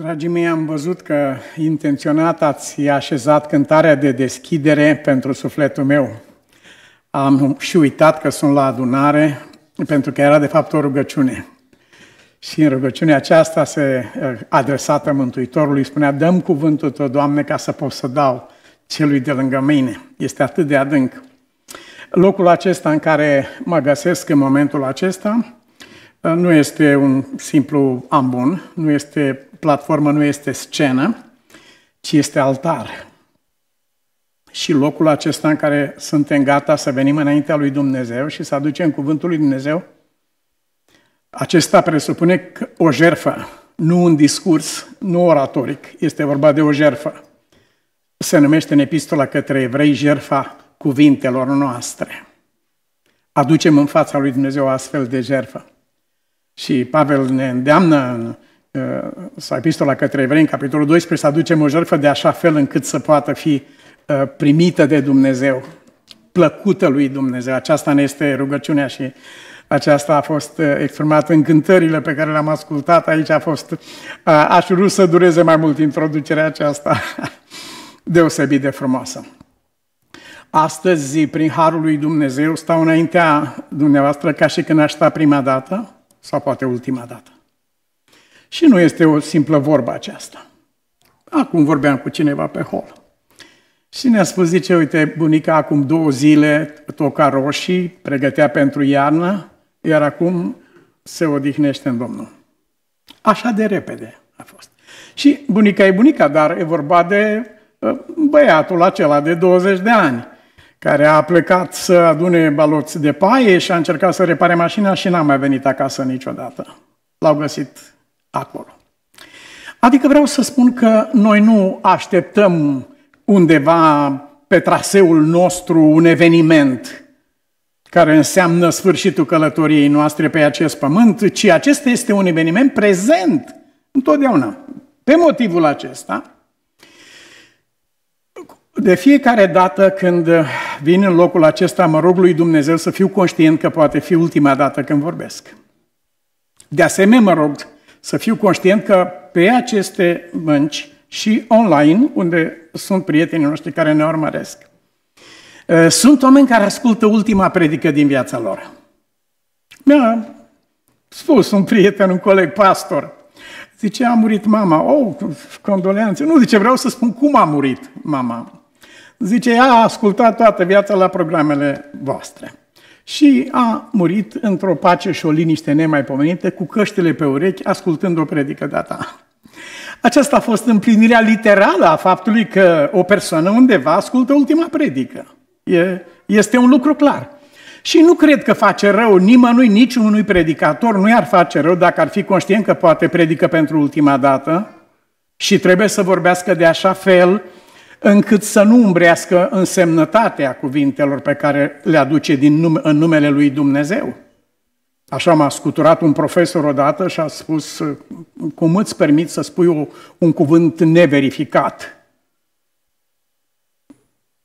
Dragii mei, am văzut că intenționat ați așezat cântarea de deschidere pentru sufletul meu. Am și uitat că sunt la adunare, pentru că era de fapt o rugăciune. Și în rugăciunea aceasta se eh, adresată Mântuitorului, spunea, dăm cuvântul tău, Doamne, ca să pot să dau celui de lângă mine. Este atât de adânc. Locul acesta în care mă găsesc în momentul acesta eh, nu este un simplu ambon, nu este platformă nu este scenă, ci este altar. Și locul acesta în care suntem gata să venim înaintea lui Dumnezeu și să aducem cuvântul lui Dumnezeu, acesta presupune o jerfă, nu un discurs, nu oratoric, este vorba de o jerfă. Se numește în epistola către evrei jerfa cuvintelor noastre. Aducem în fața lui Dumnezeu astfel de jerfă. Și Pavel ne îndeamnă în Uh, sau epistola către evrei, în capitolul 12, să aducem o jertfă de așa fel încât să poată fi uh, primită de Dumnezeu, plăcută lui Dumnezeu. Aceasta ne este rugăciunea și aceasta a fost uh, exprimată în cântările pe care le-am ascultat aici. A fost, aș vrea să dureze mai mult introducerea aceasta deosebit de frumoasă. Astăzi, prin Harul lui Dumnezeu, stau înaintea dumneavoastră ca și când aș sta prima dată sau poate ultima dată. Și nu este o simplă vorbă aceasta. Acum vorbeam cu cineva pe hol. Și ne-a spus, zice, uite, bunica acum două zile toca roșii, pregătea pentru iarnă, iar acum se odihnește în Domnul. Așa de repede a fost. Și bunica e bunica, dar e vorba de uh, băiatul acela de 20 de ani, care a plecat să adune baloți de paie și a încercat să repare mașina și n-a mai venit acasă niciodată. L-au găsit acolo. Adică vreau să spun că noi nu așteptăm undeva pe traseul nostru un eveniment care înseamnă sfârșitul călătoriei noastre pe acest pământ, ci acesta este un eveniment prezent întotdeauna. Pe motivul acesta, de fiecare dată când vin în locul acesta, mă rog lui Dumnezeu să fiu conștient că poate fi ultima dată când vorbesc. De asemenea, mă rog să fiu conștient că pe aceste bănci și online, unde sunt prietenii noștri care ne urmăresc, sunt oameni care ascultă ultima predică din viața lor. Mi-a spus un prieten, un coleg pastor, zice, a murit mama, oh, condoleanțe. Nu, zice, vreau să spun cum a murit mama. Zice, ea a ascultat toată viața la programele voastre și a murit într-o pace și o liniște nemaipomenită, cu căștile pe urechi, ascultând o predică data. Aceasta a fost împlinirea literală a faptului că o persoană undeva ascultă ultima predică. E, este un lucru clar. Și nu cred că face rău nimănui, nici predicator nu i-ar face rău dacă ar fi conștient că poate predică pentru ultima dată și trebuie să vorbească de așa fel încât să nu umbrească însemnătatea cuvintelor pe care le aduce din nume, în numele lui Dumnezeu. Așa m-a scuturat un profesor odată și a spus, cum îți permit să spui o, un cuvânt neverificat?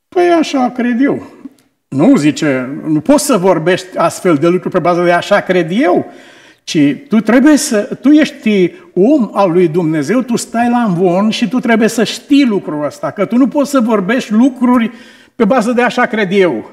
Păi așa cred eu. Nu, zice, nu poți să vorbești astfel de lucruri pe bază de așa cred eu, ci tu trebuie să, tu ești om al lui Dumnezeu, tu stai la învon și tu trebuie să știi lucrul ăsta, că tu nu poți să vorbești lucruri pe bază de așa cred eu,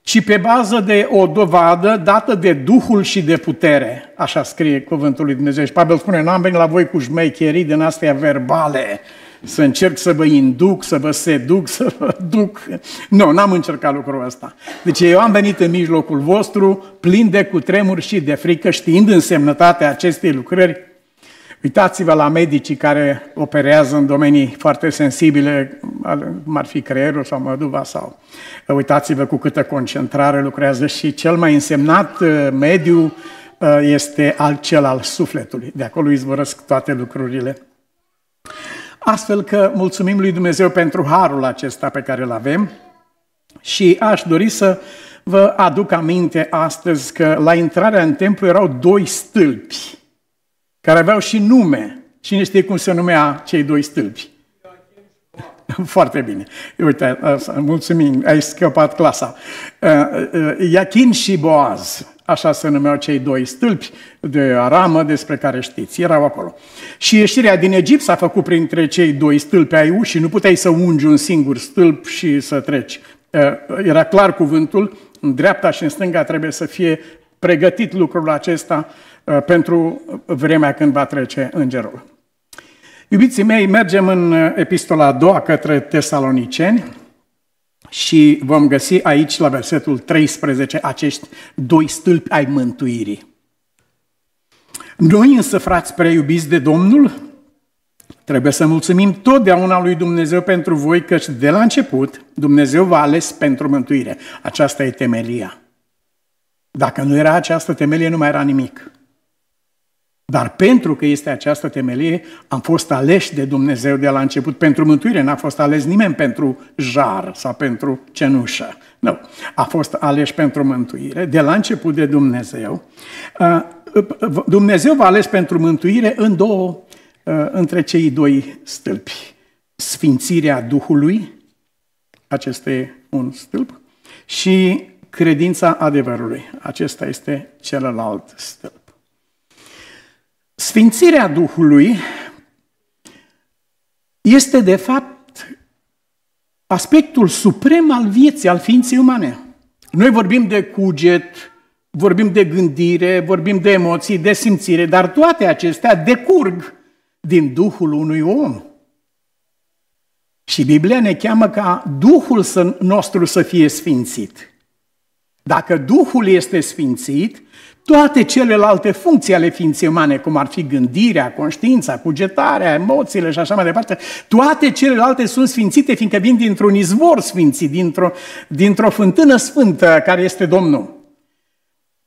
ci pe bază de o dovadă dată de Duhul și de putere. Așa scrie cuvântul lui Dumnezeu. Și Pavel spune, n-am venit la voi cu șmecherii din astea verbale, să încerc să vă induc, să vă seduc, să vă duc. Nu, n-am încercat lucrul ăsta. Deci eu am venit în mijlocul vostru plin de cutremur și de frică, știind însemnătatea acestei lucrări. Uitați-vă la medicii care operează în domenii foarte sensibile, cum ar fi creierul sau măduva, sau uitați-vă cu câtă concentrare lucrează și cel mai însemnat uh, mediu uh, este al cel al sufletului. De acolo izvorăsc toate lucrurile. Astfel că mulțumim lui Dumnezeu pentru harul acesta pe care îl avem și aș dori să vă aduc aminte astăzi că la intrarea în templu erau doi stâlpi care aveau și nume. Cine știe cum se numea cei doi stâlpi? Foarte bine. Uite, mulțumim, ai scăpat clasa. Uh, uh, Iachin și Boaz. Așa se numeau cei doi stâlpi de aramă despre care știți, erau acolo. Și ieșirea din Egipt s-a făcut printre cei doi stâlpi ai ușii, nu puteai să ungi un singur stâlp și să treci. Era clar cuvântul, în dreapta și în stânga trebuie să fie pregătit lucrul acesta pentru vremea când va trece îngerul. Iubiții mei, mergem în epistola a doua către tesaloniceni, și vom găsi aici la versetul 13 acești doi stâlpi ai mântuirii. Noi însă, frați preiubiți de Domnul, trebuie să mulțumim totdeauna lui Dumnezeu pentru voi, căci de la început Dumnezeu v-a ales pentru mântuire. Aceasta e temelia. Dacă nu era această temelie, nu mai era nimic. Dar pentru că este această temelie, am fost aleși de Dumnezeu de la început pentru mântuire, n-a fost ales nimeni pentru jar sau pentru cenușă. Nu, a fost aleși pentru mântuire, de la început de Dumnezeu. Dumnezeu va a ales pentru mântuire în două, între cei doi stâlpi. Sfințirea Duhului, acesta e un stâlp, și credința adevărului, acesta este celălalt stâlp. Sfințirea Duhului este, de fapt, aspectul suprem al vieții, al ființei umane. Noi vorbim de cuget, vorbim de gândire, vorbim de emoții, de simțire, dar toate acestea decurg din Duhul unui om. Și Biblia ne cheamă ca Duhul nostru să fie sfințit. Dacă Duhul este sfințit, toate celelalte funcții ale ființei umane, cum ar fi gândirea, conștiința, cugetarea, emoțiile și așa mai departe, toate celelalte sunt sfințite, fiindcă vin dintr-un izvor sfințit, dintr-o, dintr-o fântână sfântă care este Domnul.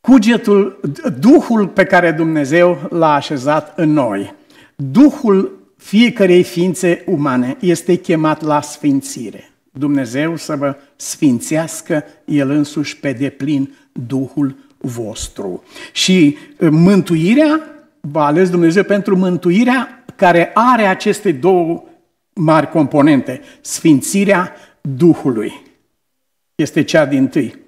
Cugetul, Duhul pe care Dumnezeu l-a așezat în noi, Duhul fiecarei ființe umane este chemat la sfințire. Dumnezeu să vă sfințească El însuși pe deplin Duhul vostru. Și mântuirea, v-a ales Dumnezeu pentru mântuirea care are aceste două mari componente, sfințirea Duhului. Este cea din tâi.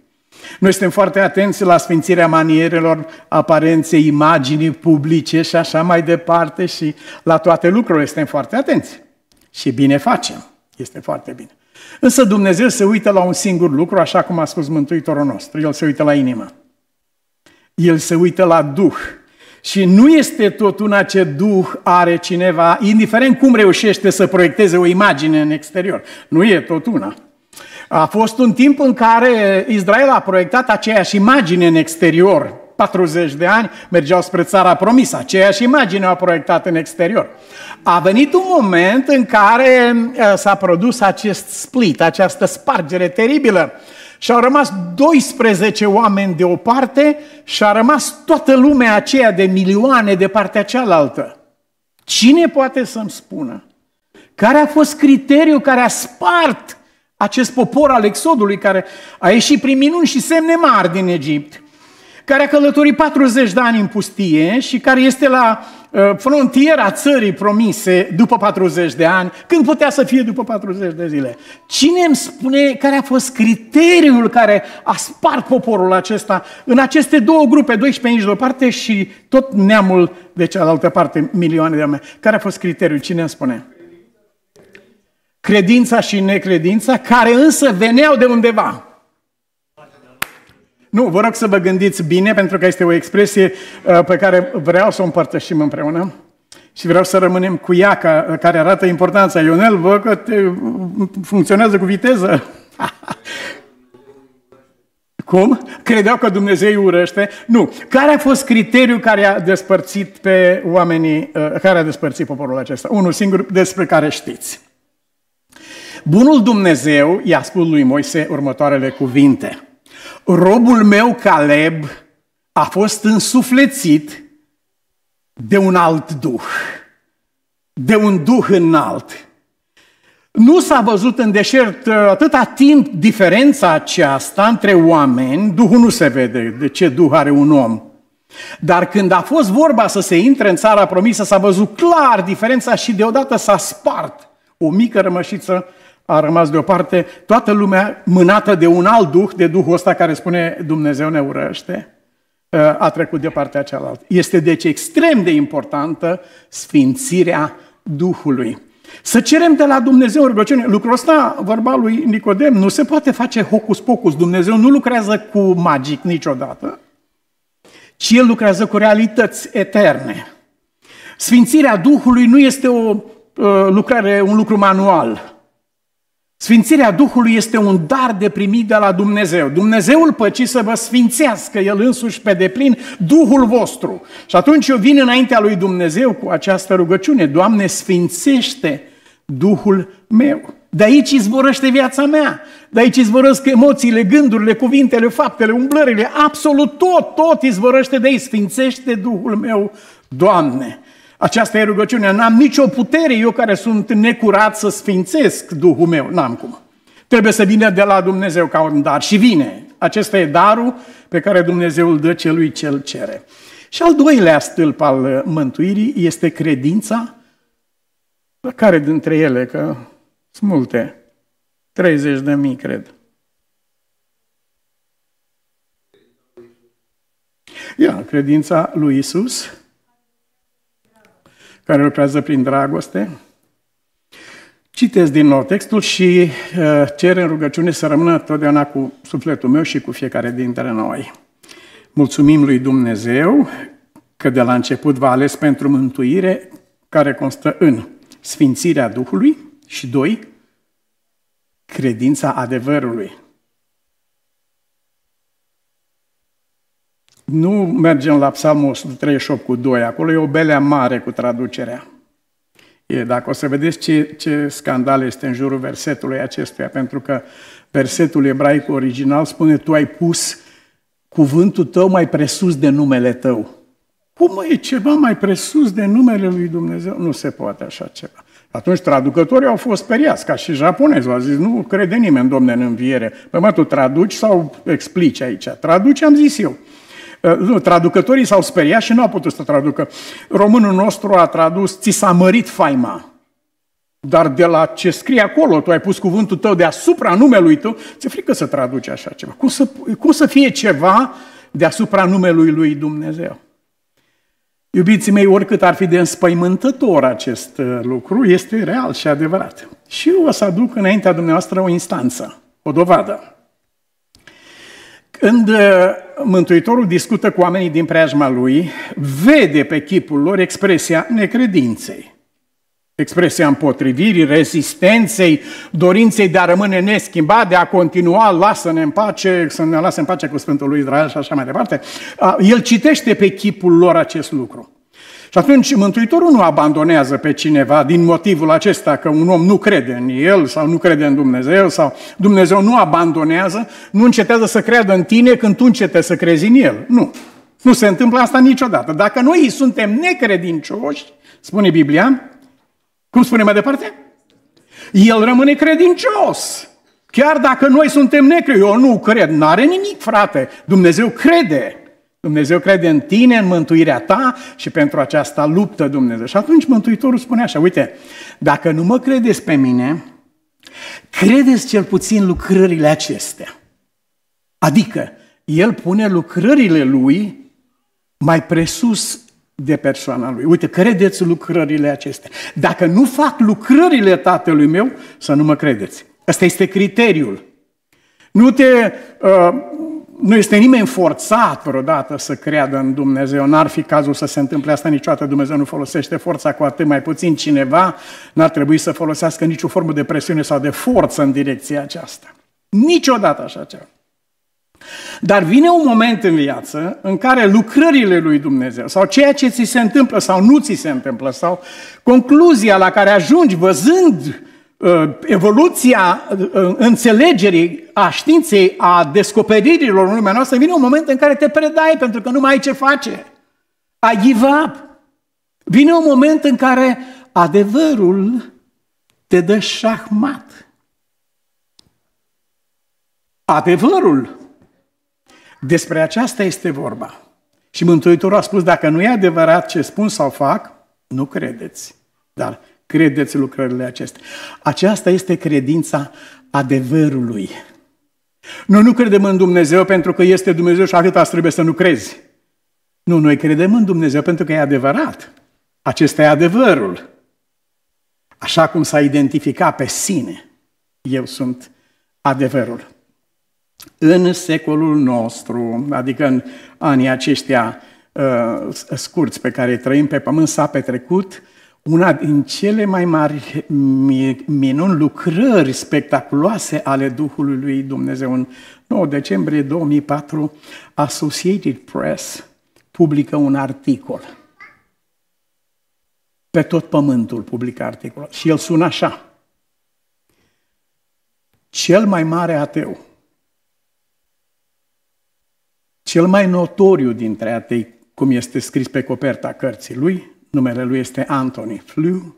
Noi suntem foarte atenți la sfințirea manierelor, aparenței, imaginii publice și așa mai departe și la toate lucrurile suntem foarte atenți. Și bine facem. Este foarte bine. Însă Dumnezeu se uită la un singur lucru, așa cum a spus Mântuitorul nostru. El se uită la inimă. El se uită la Duh. Și nu este tot una ce Duh are cineva, indiferent cum reușește să proiecteze o imagine în exterior. Nu e tot una. A fost un timp în care Israel a proiectat aceeași imagine în exterior. 40 de ani mergeau spre țara promisă, aceeași imagine a proiectat în exterior. A venit un moment în care eh, s-a produs acest split, această spargere teribilă și au rămas 12 oameni de o parte și a rămas toată lumea aceea de milioane de partea cealaltă. Cine poate să-mi spună care a fost criteriul care a spart acest popor al exodului care a ieșit prin minuni și semne mari din Egipt? care a călătorit 40 de ani în pustie și care este la uh, frontiera țării promise după 40 de ani, când putea să fie după 40 de zile. Cine îmi spune care a fost criteriul care a spart poporul acesta în aceste două grupe, 12 aici de o parte și tot neamul de cealaltă parte, milioane de oameni. Care a fost criteriul? Cine îmi spune? Credința și necredința, care însă veneau de undeva. Nu, vă rog să vă gândiți bine, pentru că este o expresie uh, pe care vreau să o împărtășim împreună și vreau să rămânem cu ea, ca, care arată importanța. Ionel, vă că te, funcționează cu viteză. Cum? Credeau că Dumnezeu îi urăște? Nu. Care a fost criteriul care a despărțit pe oamenii, uh, care a despărțit poporul acesta? Unul singur despre care știți. Bunul Dumnezeu i-a spus lui Moise următoarele cuvinte – Robul meu, Caleb, a fost însuflețit de un alt duh, de un duh înalt. Nu s-a văzut în deșert atâta timp diferența aceasta între oameni, Duhul nu se vede de ce Duh are un om. Dar când a fost vorba să se intre în țara promisă, s-a văzut clar diferența și deodată s-a spart o mică rămășiță a rămas deoparte toată lumea mânată de un alt duh, de duhul ăsta care spune Dumnezeu ne urăște, ă, a trecut de partea cealaltă. Este deci extrem de importantă sfințirea Duhului. Să cerem de la Dumnezeu rugăciune. Lucrul ăsta, vorba lui Nicodem, nu se poate face hocus-pocus. Dumnezeu nu lucrează cu magic niciodată, ci El lucrează cu realități eterne. Sfințirea Duhului nu este o uh, lucrare, un lucru manual. Sfințirea Duhului este un dar de primit de la Dumnezeu. Dumnezeul păcii să vă sfințească El însuși pe deplin Duhul vostru. Și atunci eu vin înaintea lui Dumnezeu cu această rugăciune. Doamne, sfințește Duhul meu. De aici izvorăște viața mea. De aici izvorăsc emoțiile, gândurile, cuvintele, faptele, umblările. Absolut tot, tot izvorăște de aici. Sfințește Duhul meu, Doamne. Aceasta e rugăciunea. N-am nicio putere eu care sunt necurat să sfințesc Duhul meu. N-am cum. Trebuie să vină de la Dumnezeu ca un dar și vine. Acesta e darul pe care Dumnezeu îl dă celui ce îl cere. Și al doilea stâlp al mântuirii este credința, la care dintre ele, că sunt multe, 30 de mii, cred. Ia, credința lui Isus, care lucrează prin dragoste. Citesc din nou textul și uh, cer în rugăciune să rămână totdeauna cu sufletul meu și cu fiecare dintre noi. Mulțumim lui Dumnezeu că de la început v-a ales pentru mântuire care constă în sfințirea Duhului și, doi, credința adevărului. Nu mergem la Psalmul 138 cu 2, acolo e o belea mare cu traducerea. E, dacă o să vedeți ce, ce scandal este în jurul versetului acestuia, pentru că versetul ebraic original spune tu ai pus cuvântul tău mai presus de numele tău. Cum e ceva mai presus de numele lui Dumnezeu? Nu se poate așa ceva. Atunci traducătorii au fost speriați, ca și japonezii. Au zis, nu crede nimeni, domne, în înviere. Păi mă, tu traduci sau explici aici? Traduci, am zis eu. Eh, nu, traducătorii s-au speriat și nu au putut să traducă. Românul nostru a tradus, ți s-a mărit faima. Dar de la ce scrie acolo, tu ai pus cuvântul tău deasupra numelui tău, ți-e frică să traduci așa ceva. Cum să, cum să fie ceva deasupra numelui lui Dumnezeu? Iubiții mei, oricât ar fi de înspăimântător acest eh, lucru, este real și adevărat. Și eu o să aduc înaintea dumneavoastră o instanță, o dovadă. Când uh, Mântuitorul discută cu oamenii din preajma lui, vede pe chipul lor expresia necredinței, expresia împotrivirii, rezistenței, dorinței de a rămâne neschimbat, de a continua, lasă-ne în pace, să ne lasă în pace cu Sfântul lui Israel și așa mai departe. Uh, el citește pe chipul lor acest lucru. Și atunci Mântuitorul nu abandonează pe cineva din motivul acesta că un om nu crede în el sau nu crede în Dumnezeu sau Dumnezeu nu abandonează, nu încetează să creadă în tine când tu încetezi să crezi în el. Nu. Nu se întâmplă asta niciodată. Dacă noi suntem necredincioși, spune Biblia, cum spune mai departe? El rămâne credincios. Chiar dacă noi suntem necredincioși, eu nu cred, n-are nimic, frate. Dumnezeu crede. Dumnezeu crede în tine, în mântuirea ta și pentru aceasta luptă Dumnezeu. Și atunci Mântuitorul spune așa, uite, dacă nu mă credeți pe mine, credeți cel puțin lucrările acestea. Adică, el pune lucrările lui mai presus de persoana lui. Uite, credeți lucrările acestea. Dacă nu fac lucrările tatălui meu, să nu mă credeți. Ăsta este criteriul. Nu te uh, nu este nimeni forțat vreodată să creadă în Dumnezeu. N-ar fi cazul să se întâmple asta niciodată. Dumnezeu nu folosește forța, cu atât mai puțin cineva n-ar trebui să folosească nicio formă de presiune sau de forță în direcția aceasta. Niciodată așa ceva. Dar vine un moment în viață în care lucrările lui Dumnezeu sau ceea ce ți se întâmplă sau nu ți se întâmplă sau concluzia la care ajungi văzând Uh, evoluția uh, înțelegerii a științei, a descoperirilor în lumea noastră, vine un moment în care te predai pentru că nu mai ai ce face. Ai give up. Vine un moment în care adevărul te dă șahmat. Adevărul. Despre aceasta este vorba. Și Mântuitorul a spus, dacă nu e adevărat ce spun sau fac, nu credeți. Dar Credeți lucrările acestea. Aceasta este credința adevărului. Noi nu credem în Dumnezeu pentru că este Dumnezeu și atâta trebuie să nu crezi. Nu, noi credem în Dumnezeu pentru că e adevărat. Acesta e adevărul. Așa cum s-a identificat pe sine, eu sunt adevărul. În secolul nostru, adică în anii aceștia uh, scurți pe care îi trăim pe pământ, s-a petrecut uh, una din cele mai mari minuni, lucrări spectaculoase ale Duhului lui Dumnezeu. În 9 decembrie 2004, Associated Press publică un articol. Pe tot pământul publică articolul. Și el sună așa. Cel mai mare ateu, cel mai notoriu dintre atei, cum este scris pe coperta cărții lui, numele lui este Anthony Flew,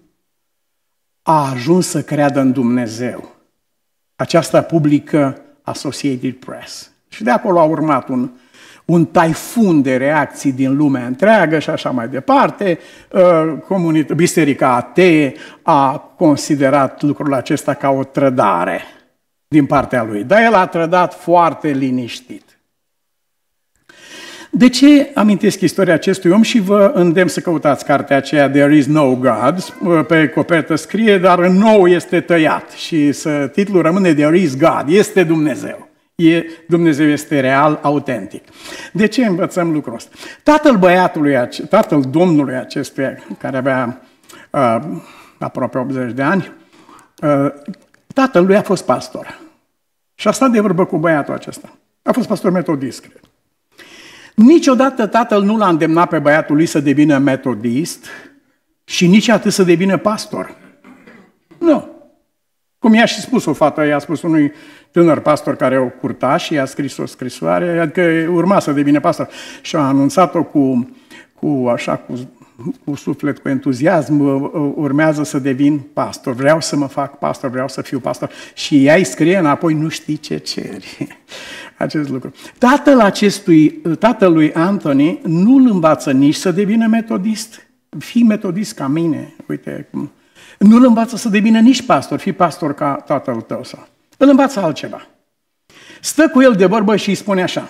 a ajuns să creadă în Dumnezeu. Aceasta publică Associated Press. Și de acolo a urmat un, un taifun de reacții din lumea întreagă și așa mai departe. Uh, comunit- Biserica atee a considerat lucrul acesta ca o trădare din partea lui. Dar el a trădat foarte liniștit. De ce amintesc istoria acestui om și vă îndemn să căutați cartea aceea There is no God, uh, pe copertă scrie, dar în nou este tăiat și să, titlul rămâne There is God, este Dumnezeu. E, Dumnezeu este real, autentic. De ce învățăm lucrul ăsta? Tatăl băiatului, tatăl domnului acestui, care avea uh, aproape 80 de ani, uh, tatăl lui a fost pastor. Și a stat de vorbă cu băiatul acesta. A fost pastor metodist, cred. Niciodată tatăl nu l-a îndemnat pe băiatul lui să devină metodist și nici atât să devină pastor. Nu. Cum i-a și spus o fată, i-a spus unui tânăr pastor care o curta și i-a scris o scrisoare, adică urma să devină pastor. Și a anunțat-o cu, cu așa, cu cu suflet, cu entuziasm, uh, uh, urmează să devin pastor, vreau să mă fac pastor, vreau să fiu pastor. Și ea îi scrie înapoi, nu știi ce ceri acest lucru. Tatăl acestui, uh, tatălui Anthony nu îl învață nici să devină metodist, fii metodist ca mine, uite cum. Nu îl învață să devină nici pastor, fii pastor ca tatăl tău sau. Îl învață altceva. Stă cu el de vorbă și îi spune așa,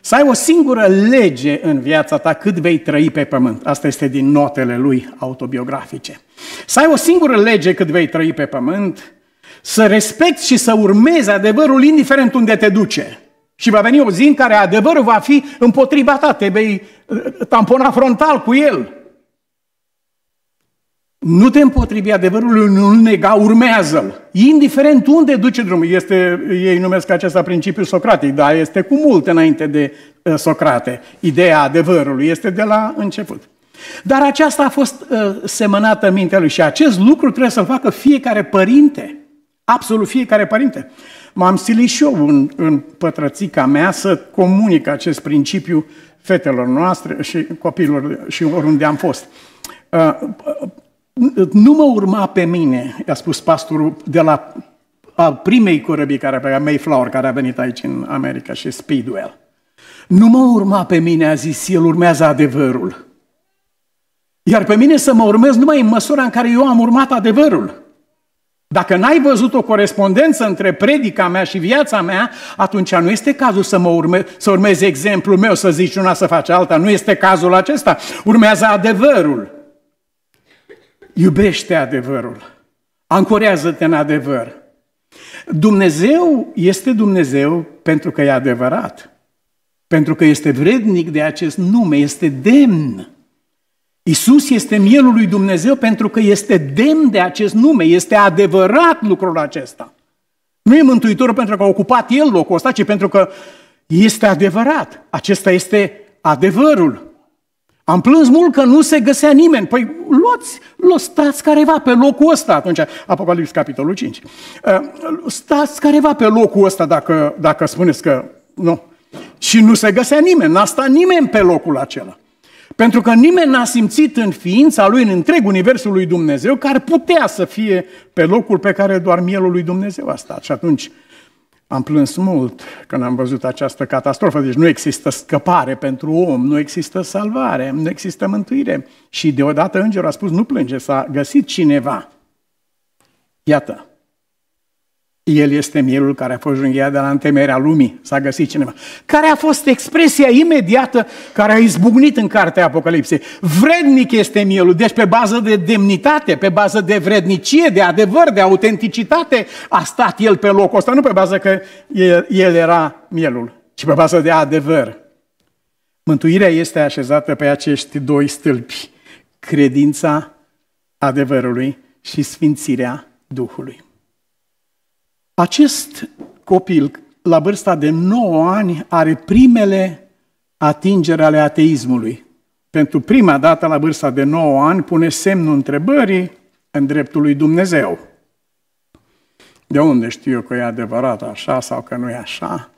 să ai o singură lege în viața ta cât vei trăi pe pământ. Asta este din notele lui autobiografice. Să ai o singură lege cât vei trăi pe pământ, să respecti și să urmezi adevărul indiferent unde te duce. Și va veni o zi în care adevărul va fi împotriva ta, te vei uh, tampona frontal cu el nu te împotrivi adevărului, nu nega, urmează-l. Indiferent unde duce drumul, este, ei numesc acesta principiul socratic, dar este cu mult înainte de uh, Socrate. Ideea adevărului este de la început. Dar aceasta a fost uh, semănată în mintea lui și acest lucru trebuie să-l facă fiecare părinte, absolut fiecare părinte. M-am silit și eu în, în pătrățica mea să comunic acest principiu fetelor noastre și copiilor și oriunde am fost. Uh, nu mă urma pe mine, a spus pastorul de la a primei corăbii care plecat, Mayflower, care a venit aici în America și Speedwell. Nu mă urma pe mine, a zis el, urmează adevărul. Iar pe mine să mă urmez numai în măsura în care eu am urmat adevărul. Dacă n-ai văzut o corespondență între predica mea și viața mea, atunci nu este cazul să, mă urme, să urmezi exemplul meu, să zici una, să faci alta. Nu este cazul acesta. Urmează adevărul. Iubește adevărul. Ancorează-te în adevăr. Dumnezeu este Dumnezeu pentru că e adevărat. Pentru că este vrednic de acest nume, este demn. Isus este mielul lui Dumnezeu pentru că este demn de acest nume, este adevărat lucrul acesta. Nu e mântuitorul pentru că a ocupat el locul ăsta, ci pentru că este adevărat. Acesta este adevărul. Am plâns mult că nu se găsea nimeni. Păi luați, luați stați careva pe locul ăsta atunci, Apocalips capitolul 5. Eh, stați careva pe locul ăsta dacă, dacă spuneți că nu. Și nu se găsea nimeni, n-a stat nimeni pe locul acela. Pentru că nimeni n-a simțit în ființa lui, în întreg universul lui Dumnezeu, că ar putea să fie pe locul pe care doar mielul lui Dumnezeu a stat. Și atunci am plâns mult când am văzut această catastrofă. Deci nu există scăpare pentru om, nu există salvare, nu există mântuire. Și deodată îngerul a spus, nu plânge, s-a găsit cineva. Iată, el este mielul care a fost junghiat de la întemerea lumii, s-a găsit cineva. Care a fost expresia imediată care a izbucnit în cartea Apocalipsei. Vrednic este mielul, deci pe bază de demnitate, pe bază de vrednicie, de adevăr, de autenticitate a stat el pe locul ăsta, nu pe bază că el, el era mielul, ci pe bază de adevăr. Mântuirea este așezată pe acești doi stâlpi, credința adevărului și sfințirea Duhului. Acest copil, la vârsta de 9 ani, are primele atingere ale ateismului. Pentru prima dată, la vârsta de 9 ani, pune semnul întrebării în dreptul lui Dumnezeu. De unde știu eu că e adevărat așa sau că nu e așa?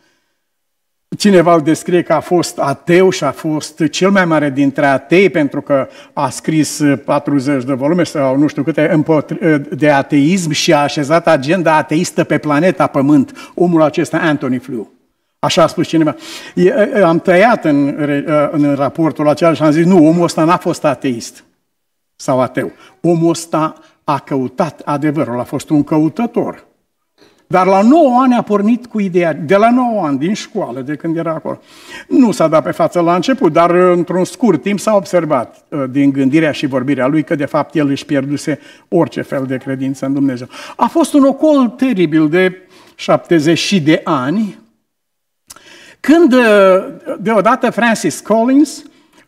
Cineva îl descrie că a fost ateu și a fost cel mai mare dintre atei pentru că a scris 40 uh, de volume sau nu știu câte uh, de ateism și a așezat agenda ateistă pe planeta Pământ, omul acesta Anthony Flew. Așa a spus cineva. Am tăiat în, în raportul acela și am zis, nu, omul ăsta n-a fost ateist sau ateu. Omul ăsta a căutat adevărul, a fost un căutător. Dar la 9 ani a pornit cu ideea, de la 9 ani, din școală, de când era acolo. Nu s-a dat pe față la început, dar uh, într-un scurt timp s-a observat uh, din gândirea și vorbirea lui că, de fapt, el își pierduse orice fel de credință în Dumnezeu. A fost un ocol teribil de 70 și de ani, când uh, deodată Francis Collins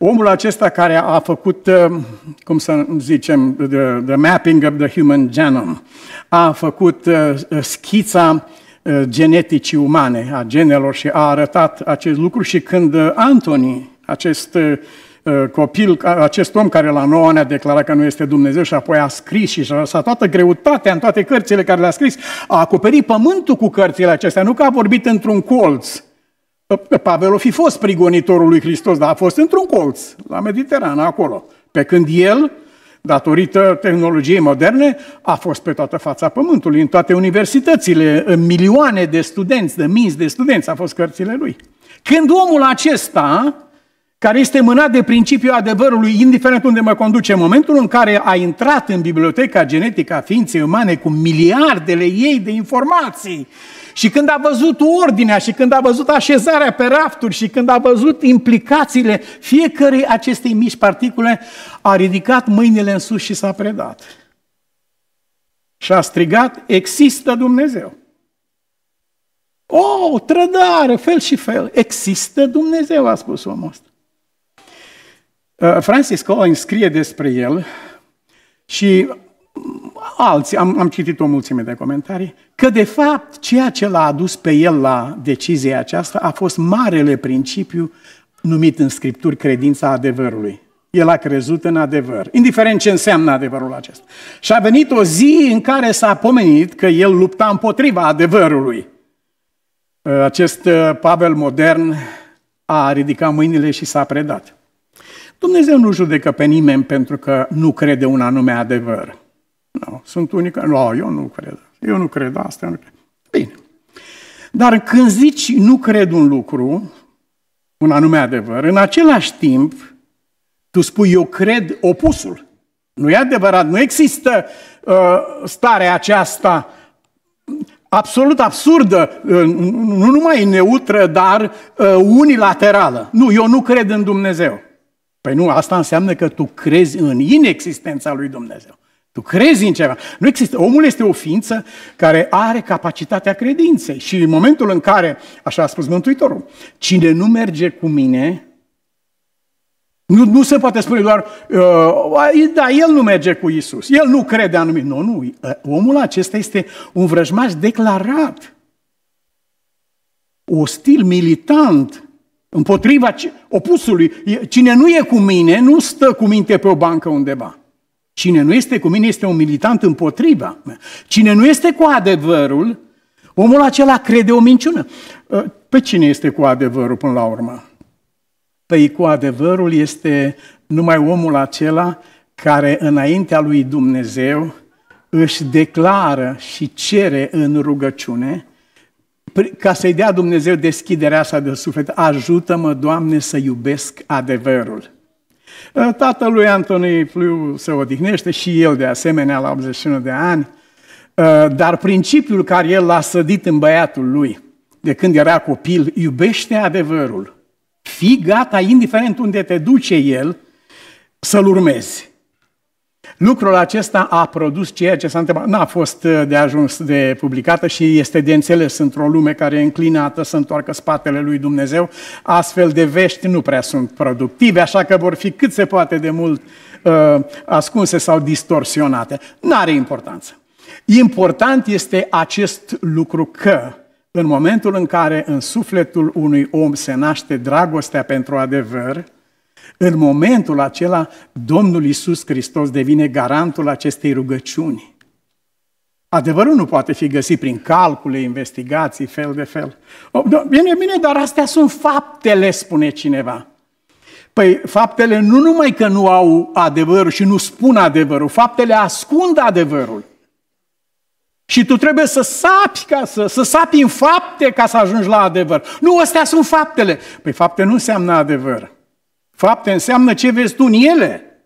Omul acesta care a făcut, uh, cum să zicem, the, the mapping of the human genome, a făcut uh, schița uh, geneticii umane, a genelor și a arătat acest lucru și când Anthony, acest copil, acest om care la 9 ani a declarat că nu este Dumnezeu și apoi a scris și și-a lăsat toată greutatea în toate cărțile care le-a scris, a acoperit pământul cu cărțile acestea, nu că a vorbit într-un colț, Pavel o fi fost prigonitorul lui Hristos, dar a fost într-un colț, la Mediterana, acolo. Pe când el, datorită tehnologiei moderne, a fost pe toată fața pământului, în toate universitățile, în milioane de studenți, de mii de studenți, a fost cărțile lui. Când omul acesta, care este mânat de principiul adevărului, indiferent unde mă conduce, în momentul în care a intrat în biblioteca genetică a ființei umane cu miliardele ei de informații, și când a văzut ordinea, și când a văzut așezarea pe rafturi, și când a văzut implicațiile fiecărei acestei mici particule, a ridicat mâinile în sus și s-a predat. Și a strigat, există Dumnezeu. O, oh, trădare, fel și fel. Există Dumnezeu, a spus omul ăsta. Uh, Francis Collins scrie despre el și alții, am, am citit o mulțime de comentarii, că de fapt ceea ce l-a adus pe el la decizia aceasta a fost marele principiu numit în Scripturi credința adevărului. El a crezut în adevăr, indiferent ce înseamnă adevărul acesta. Și a venit o zi în care s-a pomenit că el lupta împotriva adevărului. Uh, acest uh, Pavel modern a ridicat mâinile și s-a predat. Dumnezeu nu judecă pe nimeni pentru că nu crede un anume adevăr. Nu, da, sunt unii care... Nu, eu nu cred. Eu nu cred asta, nu cred. Bine. Dar când zici nu cred un lucru, un anume adevăr, în același timp, tu spui eu cred opusul. Nu e adevărat, nu există uh, starea aceasta absolut absurdă, uh, nu numai neutră, dar uh, unilaterală. Nu, eu nu cred în Dumnezeu. Păi nu, asta înseamnă că tu crezi în inexistența lui Dumnezeu. Tu crezi în ceva. Nu există. Omul este o ființă care are capacitatea credinței. Și în momentul în care, așa a spus Mântuitorul, cine nu merge cu mine, nu, nu se poate spune doar, uh, da, el nu merge cu Isus, el nu crede anumit. Nu, nu, omul acesta este un vrăjmaș declarat, ostil, militant, împotriva opusului. Cine nu e cu mine, nu stă cu minte pe o bancă undeva. Cine nu este cu mine este un militant împotriva. Cine nu este cu adevărul, omul acela crede o minciună. Ă, pe cine este cu adevărul până la urmă? Păi cu adevărul este numai omul acela care înaintea lui Dumnezeu își declară și cere în rugăciune ca să-i dea Dumnezeu deschiderea asta de suflet. Ajută-mă, Doamne, să iubesc adevărul. Eh, tatălui Antonii Pliu se odihnește și el de asemenea la 81 de ani, eh, dar principiul care el l-a sădit în băiatul lui de când era copil, iubește adevărul. Fii gata, indiferent unde te duce el, să-l urmezi. Lucrul acesta a produs ceea ce s-a întâmplat. N-a fost uh, de ajuns de publicată și este de înțeles într-o lume care e înclinată să întoarcă spatele lui Dumnezeu. Astfel de vești nu prea sunt productive, așa că vor fi cât se poate de mult uh, ascunse sau distorsionate. N-are importanță. Important este acest lucru că în momentul în care în sufletul unui om se naște dragostea pentru adevăr, în momentul acela, Domnul Isus Hristos devine garantul acestei rugăciuni. Adevărul nu poate fi găsit prin calcule, investigații, fel de fel. Bine, bine, dar astea sunt faptele, spune cineva. Păi faptele nu numai că nu au adevărul și nu spun adevărul, faptele ascund adevărul. Și tu trebuie să sapi ca să, să sapi în fapte ca să ajungi la adevăr. Nu, astea sunt faptele. Păi fapte nu înseamnă adevăr. Fapte înseamnă ce vezi tu în ele.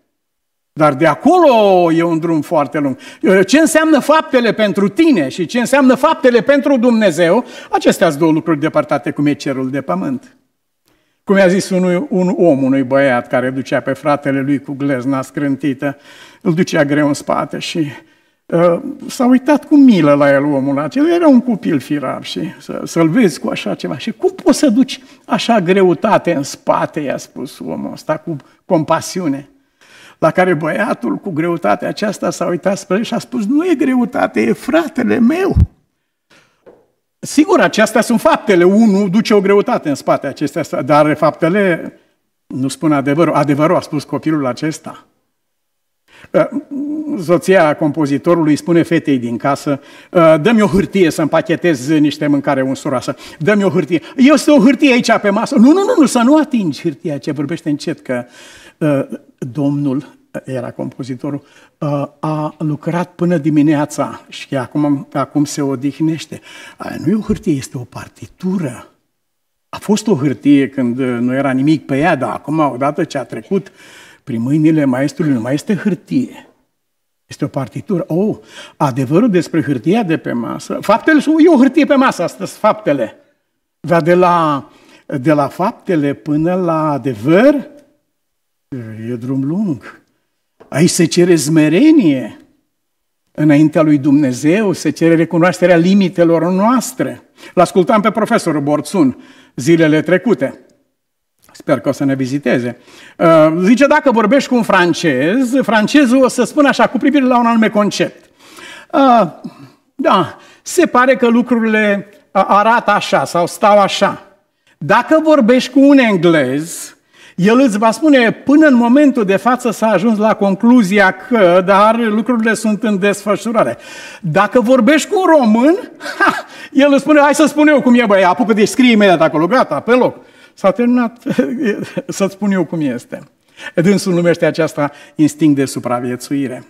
Dar de acolo e un drum foarte lung. Uh, ce înseamnă faptele pentru tine și ce înseamnă faptele pentru Dumnezeu, acestea sunt două lucruri departate cum e cerul de pământ. Cum i-a zis unui, un om, unui băiat care ducea pe fratele lui cu glezna scrântită, îl ducea greu în spate și Ă, s-a uitat cu milă la el omul acela, era un copil firar și să, să-l vezi cu așa ceva. Și cum poți să duci așa greutate în spate, i-a spus omul ăsta, cu compasiune. La care băiatul cu greutatea aceasta s-a uitat spre el și a spus, nu e greutate, e fratele meu. Sigur, acestea sunt faptele. Unul duce o greutate în spate acestea, dar faptele nu spun adevărul. Adevărul a spus copilul acesta. Ă, soția compozitorului spune fetei din casă, ă, dă-mi o hârtie să împachetez niște mâncare unsuroasă, dă-mi o hârtie. Eu sunt o hârtie aici pe masă. Nu, nu, nu, nu, să nu atingi hârtia ce vorbește încet, că ă, domnul era compozitorul, a lucrat până dimineața și acum, acum se odihnește. Aia nu e o hârtie, este o partitură. A fost o hârtie când nu era nimic pe ea, dar acum, odată ce a trecut, uh, prin mâinile maestrului nu mai este hârtie. Este o partitură. Oh, adevărul despre hârtia de pe masă, faptele sunt, e o hârtie pe masă, astăzi faptele. Dar de la, de la faptele până la adevăr, e drum lung. Aici se cere zmerenie înaintea lui Dumnezeu, se cere recunoașterea limitelor noastre. L-ascultam pe profesorul Borțun zilele trecute Sper că o să ne viziteze. Uh, zice, dacă vorbești cu un francez, francezul o să spună așa, cu privire la un anume concept. Uh, da, se pare că lucrurile uh, arată așa sau stau așa. Dacă vorbești cu un englez, el îți va spune până în momentul de față s-a ajuns la concluzia că, dar lucrurile sunt în desfășurare. Dacă vorbești cu un român, ha, el îți spune, hai să spun eu cum e băi, apucă de scrie imediat acolo, gata, pe loc. S-a terminat, să-ți spun eu cum este. Dânsul numește aceasta instinct de supraviețuire.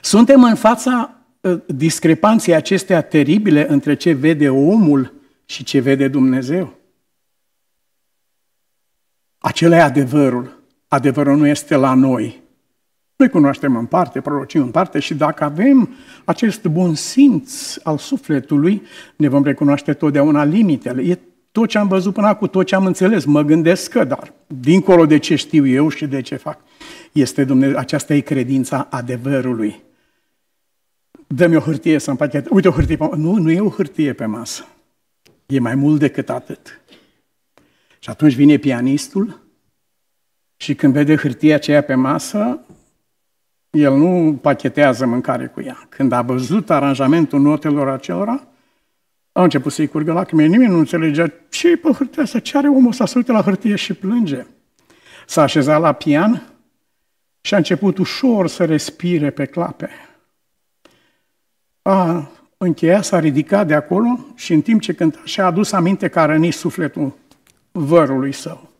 Suntem în fața ă, discrepanței acestea teribile între ce vede omul și ce vede Dumnezeu. Acela e adevărul. Adevărul nu este la noi. Noi cunoaștem în parte, prorocim în parte și dacă avem acest bun simț al sufletului, ne vom recunoaște totdeauna limitele. E tot ce am văzut până acum, tot ce am înțeles, mă gândesc că, dar, dincolo de ce știu eu și de ce fac, este Dumnezeu, aceasta e credința adevărului. Dă-mi o hârtie să împachet. Uite o hârtie pe Nu, nu e o hârtie pe masă. E mai mult decât atât. Și atunci vine pianistul și când vede hârtia aceea pe masă, el nu pachetează mâncare cu ea. Când a văzut aranjamentul notelor acelora, a început să-i curgă lacrimi. Nimeni nu înțelegea ce e pe hârtia asta, ce are omul ăsta să uite la hârtie și plânge. S-a așezat la pian și a început ușor să respire pe clape. A încheiat, s-a ridicat de acolo și în timp ce cânta și-a adus aminte că a rănit sufletul vărului său.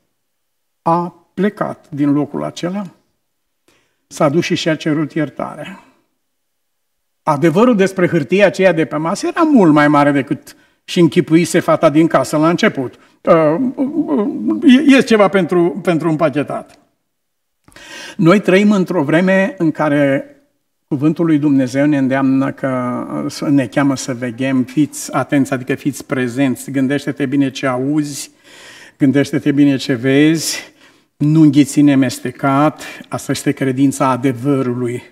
A plecat din locul acela, s-a dus și și-a cerut iertarea. Adevărul despre hârtia aceea de pe masă era mult mai mare decât și închipuise fata din casă la început. Uh, uh, uh, e ceva pentru, pentru împachetat. Noi trăim într-o vreme în care Cuvântul lui Dumnezeu ne îndeamnă că ne cheamă să veghem, fiți atenți, adică fiți prezenți, gândește-te bine ce auzi, gândește-te bine ce vezi, nu înghiți nemestecat, asta este credința adevărului.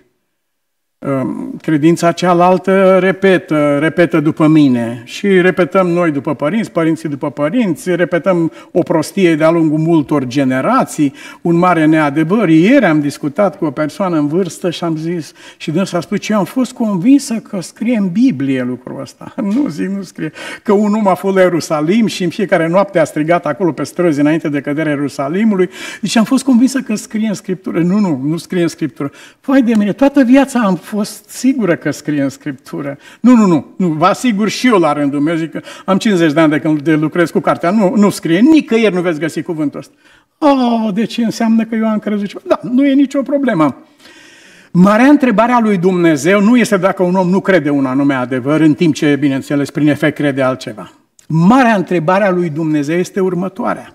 Ehm, credința cealaltă repetă, repetă după mine și repetăm noi după părinți, părinții după părinți, repetăm o prostie de-a lungul multor generații, un mare neadevăr. Ieri am discutat cu o persoană în vârstă și am zis, și dânsa a spus, ce am fost convinsă că scrie în Biblie lucrul ăsta. Nu zic, nu scrie. Că un om a fost la Ierusalim și în fiecare noapte a strigat acolo pe străzi înainte de căderea Ierusalimului. Deci am fost convinsă că scrie în Scriptură. Nu, nu, nu scrie în Scriptură. Păi de mine, toată viața am fost fost sigură că scrie în Scriptură. Nu, nu, nu, nu, vă asigur și eu la rândul meu, zic că am 50 de ani de când lucrez cu cartea, nu, nu scrie, nicăieri nu veți găsi cuvântul ăsta. Oh, deci înseamnă că eu am crezut ceva. Da, nu e nicio problemă. Marea întrebare a lui Dumnezeu nu este dacă un om nu crede un anume adevăr, în timp ce, bineînțeles, prin efect crede altceva. Marea întrebare a lui Dumnezeu este următoarea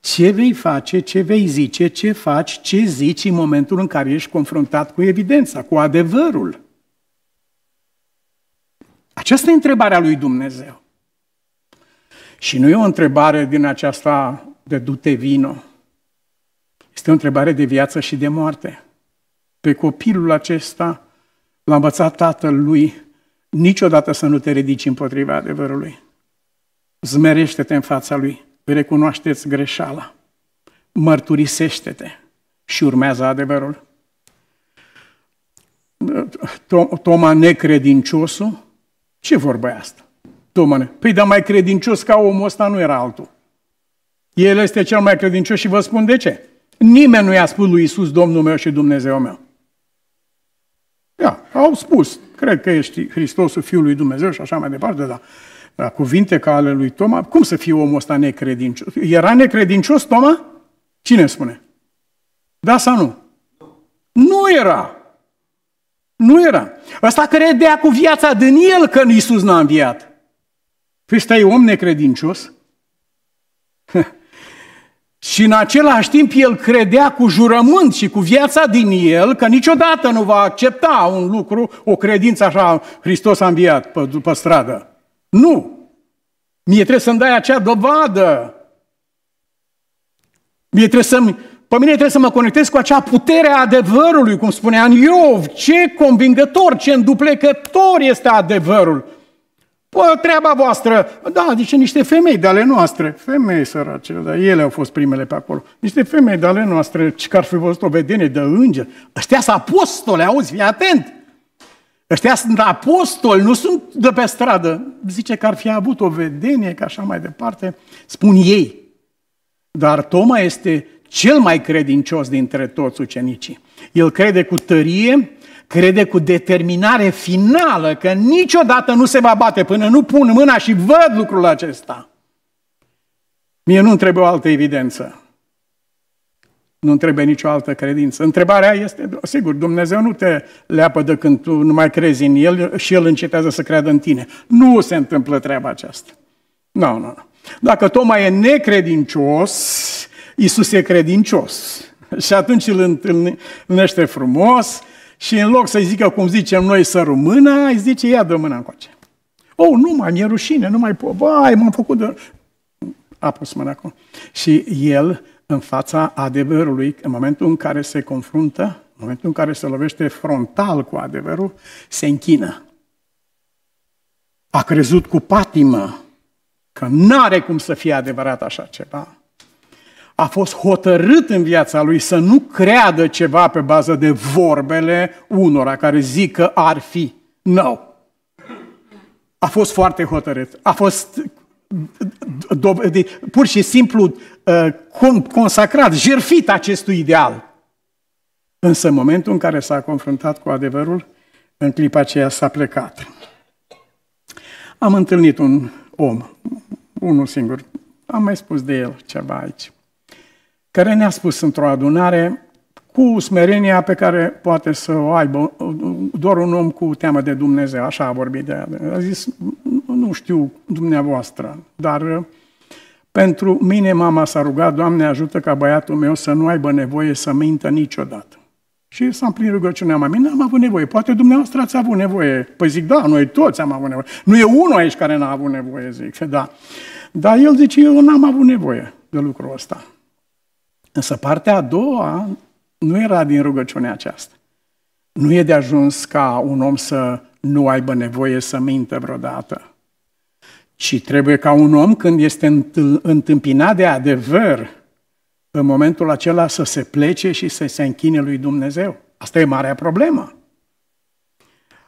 ce vei face, ce vei zice, ce faci, ce zici în momentul în care ești confruntat cu evidența, cu adevărul. Aceasta e întrebarea lui Dumnezeu. Și nu e o întrebare din aceasta de dute vino. Este o întrebare de viață și de moarte. Pe copilul acesta l-a învățat tatăl lui niciodată să nu te ridici împotriva adevărului. Zmerește-te în fața lui recunoașteți greșeala, mărturisește-te și urmează adevărul. Toma necredinciosul, ce vorba e asta? Toma, păi dar mai credincios ca omul ăsta nu era altul. El este cel mai credincios și vă spun de ce. Nimeni nu i-a spus lui Isus, Domnul meu și Dumnezeu meu. Da, au spus, cred că ești Hristosul Fiul lui Dumnezeu și așa mai departe, dar la da, cuvinte ca ale lui Toma, cum să fie omul ăsta necredincios? Era necredincios Toma? Cine spune? Da sau nu? Nu era. Nu era. Ăsta credea cu viața din el că Iisus n-a înviat. Păi stai om necredincios? și în același timp el credea cu jurământ și cu viața din el că niciodată nu va accepta un lucru, o credință așa, Hristos a înviat pe, pe stradă. Nu! Mie trebuie să-mi dai acea dovadă. Mie trebuie să pe mine trebuie să mă conectez cu acea putere a adevărului, cum spunea în Iov. Ce convingător, ce înduplecător este adevărul. Pă, treaba voastră, da, zice, adică niște femei de ale noastre, femei sărace, dar ele au fost primele pe acolo, niște femei de ale noastre, ce că ar fi văzut o vedenie de înger. ăștia sunt apostole, auzi, fii atent! Ăștia sunt apostoli, nu sunt de pe stradă. Zice că ar fi avut o vedenie, că așa mai departe, spun ei. Dar Toma este cel mai credincios dintre toți ucenicii. El crede cu tărie, crede cu determinare finală că niciodată nu se va bate până nu pun mâna și văd lucrul acesta. Mie nu-mi trebuie o altă evidență nu trebuie nicio altă credință. Întrebarea este, sigur, Dumnezeu nu te leapă de când tu nu mai crezi în El și El încetează să creadă în tine. Nu se întâmplă treaba aceasta. Nu, nu, nu. Dacă Toma e necredincios, Isus e credincios. Și atunci îl întâlnește frumos și în loc să-i zică, cum zicem noi, să rămână, îi zice, ia de mâna încoace. Oh, nu mai, mi-e rușine, nu mai pot, vai, m-am făcut de... A pus mâna acolo. Și el în fața adevărului, în momentul în care se confruntă, în momentul în care se lovește frontal cu adevărul, se închină. A crezut cu patimă că nu are cum să fie adevărat așa ceva. A fost hotărât în viața lui să nu creadă ceva pe bază de vorbele unora care zic că ar fi. Nu. No. A fost foarte hotărât. A fost do, de, pur și simplu uh, consacrat, jerfit acestui ideal. Însă în momentul în care s-a confruntat cu adevărul, în clipa aceea s-a plecat. Am întâlnit un om, unul singur, am mai spus de el ceva aici, care ne-a spus într-o adunare cu smerenia pe care poate să o aibă doar un om cu teamă de Dumnezeu. Așa a vorbit de ea. A zis, nu știu dumneavoastră, dar uh, pentru mine mama s-a rugat, Doamne ajută ca băiatul meu să nu aibă nevoie să mintă niciodată. Și s-a împlinit rugăciunea mamei, n-am avut nevoie, poate dumneavoastră ați avut nevoie. Păi zic, da, noi toți am avut nevoie. Nu e unul aici care n-a avut nevoie, zic, da. Dar el zice, eu n-am avut nevoie de lucrul ăsta. Însă partea a doua nu era din rugăciunea aceasta. Nu e de ajuns ca un om să nu aibă nevoie să mintă vreodată. Și trebuie ca un om, când este întâmpinat de adevăr, în momentul acela să se plece și să se închine lui Dumnezeu. Asta e marea problemă.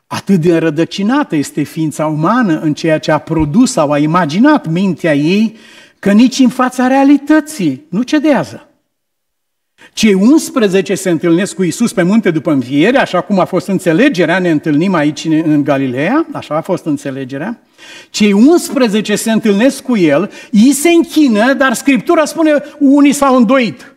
Atât de rădăcinată este ființa umană în ceea ce a produs sau a imaginat mintea ei, că nici în fața realității nu cedează. Cei 11 se întâlnesc cu Isus pe munte după înviere, așa cum a fost înțelegerea, ne întâlnim aici în Galileea, așa a fost înțelegerea. Cei 11 se întâlnesc cu el, ei se închină, dar Scriptura spune unii s-au îndoit.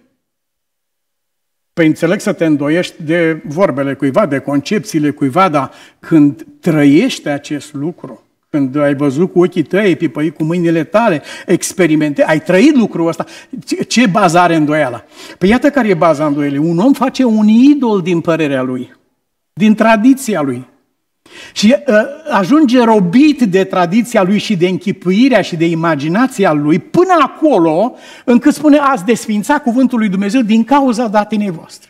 Păi înțeleg să te îndoiești de vorbele cuiva, de concepțiile cuiva, dar când trăiești acest lucru, când ai văzut cu ochii tăi, pipăi cu mâinile tale, experimente, ai trăit lucrul ăsta. Ce bază are îndoiala? Păi iată care e baza îndoielii. Un om face un idol din părerea lui, din tradiția lui. Și uh, ajunge robit de tradiția lui și de închipuirea și de imaginația lui până acolo încât spune ați desfința cuvântul lui Dumnezeu din cauza datinei voastre.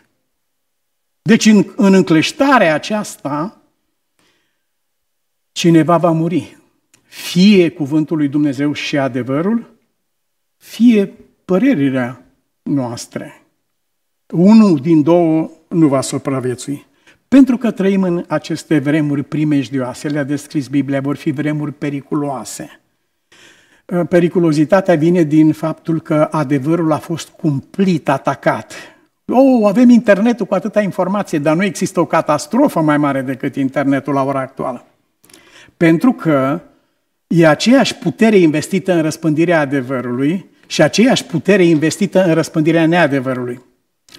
Deci în, în încleștarea aceasta, cineva va muri. Fie cuvântul lui Dumnezeu și adevărul, fie părerile noastre. Unul din două nu va supraviețui. Pentru că trăim în aceste vremuri primejdioase, le-a descris Biblia, vor fi vremuri periculoase. Periculozitatea vine din faptul că adevărul a fost cumplit atacat. Oh, avem internetul cu atâta informație, dar nu există o catastrofă mai mare decât internetul la ora actuală. Pentru că e aceeași putere investită în răspândirea adevărului și aceeași putere investită în răspândirea neadevărului.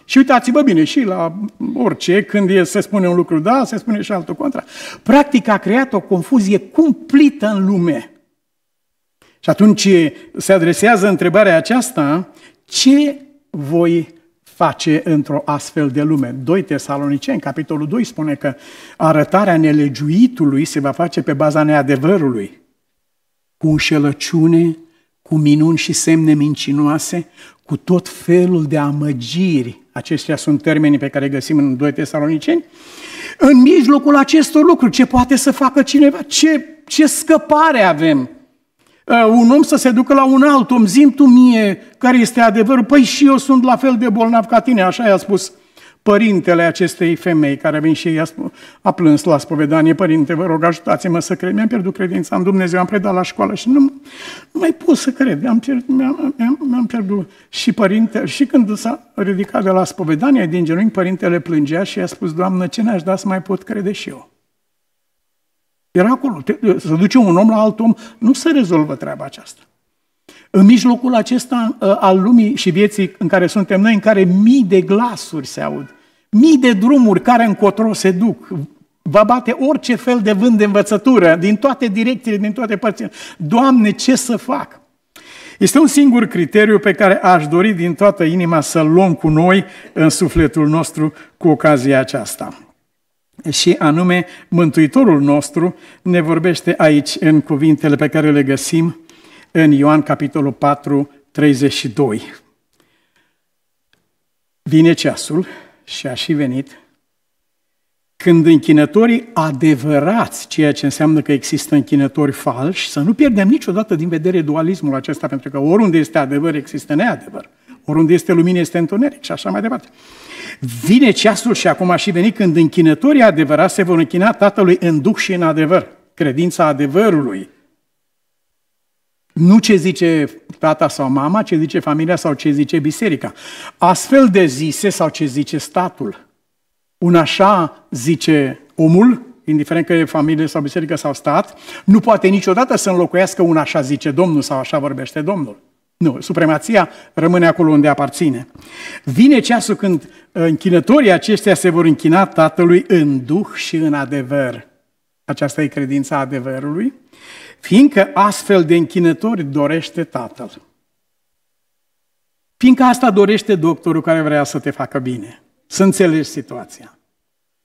Și uitați-vă bine, și la orice, când e, se spune un lucru da, se spune și altul contra. Practic a creat o confuzie cumplită în lume. Și atunci se adresează întrebarea aceasta, ce voi face într-o astfel de lume. 2 Tesaloniceni, capitolul 2, spune că arătarea nelegiuitului se va face pe baza neadevărului, cu înșelăciune, cu minuni și semne mincinoase, cu tot felul de amăgiri. Acestea sunt termenii pe care îi găsim în 2 Tesaloniceni. În mijlocul acestor lucruri, ce poate să facă cineva? Ce, ce scăpare avem? Eh, un om să se ducă la un alt om, zim tu mie care este adevărul, păi și eu sunt la fel de bolnav ca tine, așa i-a spus părintele acestei femei care a venit și ea a plâns la spovedanie, părinte, vă rog, ajutați-mă să cred, mi-am pierdut credința în Dumnezeu, am predat la școală și nu, nu mai pot să cred, am pierd, mi-am, mi-am pierdut. Și părinte, și când s-a ridicat de la spovedanie din genunchi, părintele plângea și i-a spus, Doamnă, ce n-aș da să mai pot crede și eu? Era acolo. să duce un om la alt om, nu se rezolvă treaba aceasta. În mijlocul acesta uh, al lumii și vieții în care suntem noi, în care mii de glasuri se aud, mii de drumuri care încotro se duc, va bate orice fel de vânt de învățătură, din toate direcțiile, din toate părțile. Doamne, ce să fac? Este un singur criteriu pe care aș dori din toată inima să-l luăm cu noi în sufletul nostru cu ocazia aceasta. Și anume, Mântuitorul nostru ne vorbește aici în cuvintele pe care le găsim în Ioan capitolul 4, 32. Vine ceasul și a și venit când închinătorii adevărați, ceea ce înseamnă că există închinători falși, să nu pierdem niciodată din vedere dualismul acesta, pentru că oriunde este adevăr, există neadevăr. Oriunde este lumină, este întuneric și așa mai departe. Vine ceasul și acum și venit când închinătorii adevărați se vor închina Tatălui în duh și în adevăr, credința adevărului. Nu ce zice tata sau mama, ce zice familia sau ce zice biserica. Astfel de zise sau ce zice statul. Un așa zice omul, indiferent că e familie sau biserică sau stat, nu poate niciodată să înlocuiască un așa zice Domnul sau așa vorbește Domnul. Nu, supremația rămâne acolo unde aparține. Vine ceasul când uh, închinătorii aceștia se vor închina Tatălui în duh și în adevăr. Aceasta e credința adevărului, fiindcă astfel de închinători dorește Tatăl. Fiindcă asta dorește doctorul care vrea să te facă bine, să înțelegi situația,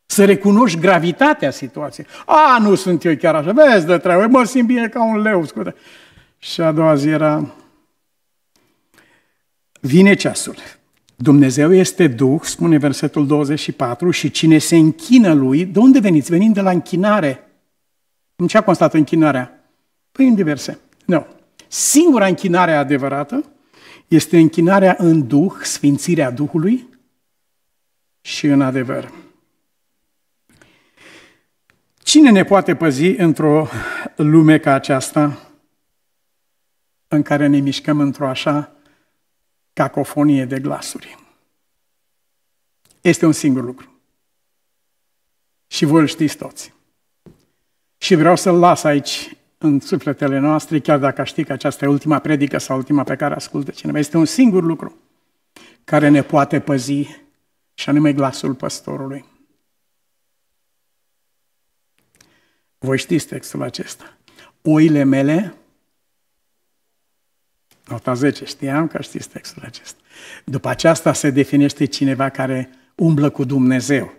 să recunoști gravitatea situației. A, nu sunt eu chiar așa, vezi de treabă, mă simt bine ca un leu, scuze. Și a doua zi era, Vine ceasul. Dumnezeu este Duh, spune versetul 24, și cine se închină lui, de unde veniți? Venim de la închinare. În ce a constat închinarea? Păi în diverse. Nu. Singura închinare adevărată este închinarea în Duh, sfințirea Duhului și în adevăr. Cine ne poate păzi într-o lume ca aceasta, în care ne mișcăm într-o așa cacofonie de glasuri. Este un singur lucru. Și voi îl știți toți. Și vreau să-l las aici în sufletele noastre, chiar dacă știi că aceasta e ultima predică sau ultima pe care ascultă cineva. Este un singur lucru care ne poate păzi și anume glasul păstorului. Voi știți textul acesta. Oile mele Nota 10, știam că știți textul acesta. După aceasta se definește cineva care umblă cu Dumnezeu.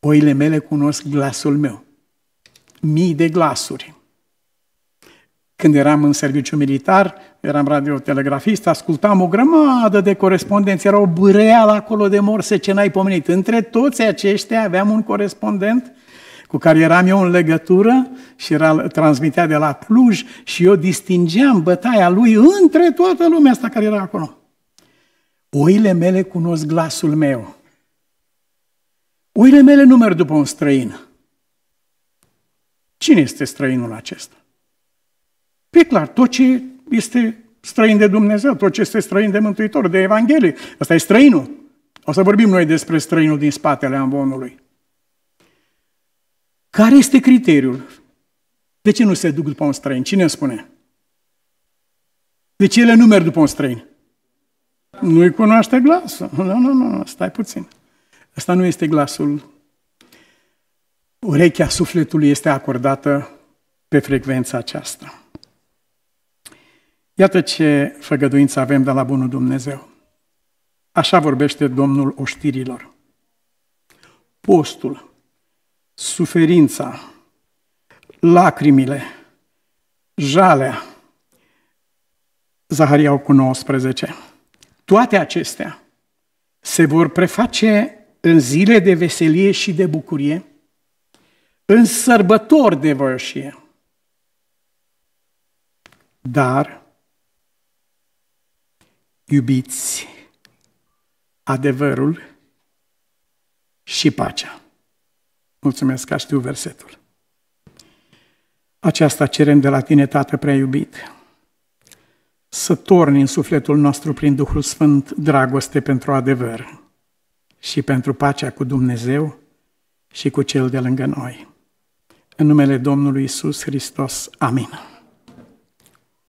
Oile mele cunosc glasul meu. Mii de glasuri. Când eram în serviciu militar, eram radiotelegrafist, ascultam o grămadă de corespondenți, era o bâreală acolo de morse ce n-ai pomenit. Între toți aceștia aveam un corespondent cu care eram eu în legătură și era, transmitea de la Cluj și eu distingeam bătaia lui între toată lumea asta care era acolo. Oile mele cunosc glasul meu. Oile mele nu merg după un străin. Cine este străinul acesta? Pe clar, tot ce este străin de Dumnezeu, tot ce este străin de Mântuitor, de Evanghelie. Ăsta e străinul. O să vorbim noi despre străinul din spatele amvonului. Care este criteriul? De ce nu se duc după un străin? Cine îmi spune? De ce ele nu merg după un străin? Nu-i cunoaște glasul. Nu, nu, nu, stai puțin. Asta nu este glasul. Urechea sufletului este acordată pe frecvența aceasta. Iată ce făgăduință avem de la Bunul Dumnezeu. Așa vorbește Domnul oștirilor. Postul, suferința, lacrimile, jalea, Zaharia cu 19. Toate acestea se vor preface în zile de veselie și de bucurie, în sărbători de voioșie. Dar, iubiți adevărul și pacea. Mulțumesc că știu versetul. Aceasta cerem de la tine, Tată prea iubit, să torni în sufletul nostru prin Duhul Sfânt dragoste pentru adevăr și pentru pacea cu Dumnezeu și cu Cel de lângă noi. În numele Domnului Isus Hristos. Amin.